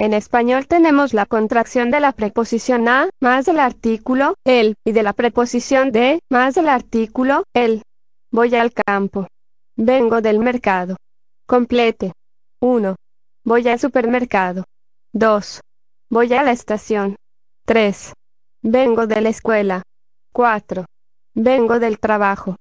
En español tenemos la contracción de la preposición a, más del artículo, el, y de la preposición de, más del artículo, el. Voy al campo. Vengo del mercado. Complete. 1. Voy al supermercado. 2. Voy a la estación. 3. Vengo de la escuela. 4. Vengo del trabajo.